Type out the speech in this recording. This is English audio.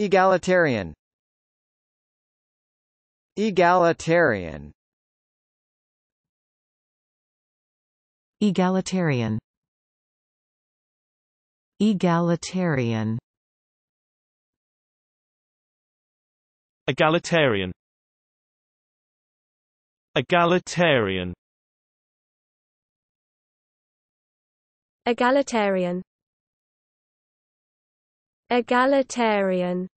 Egalitarian Egalitarian Egalitarian Egalitarian Egalitarian Egalitarian Egalitarian Egalitarian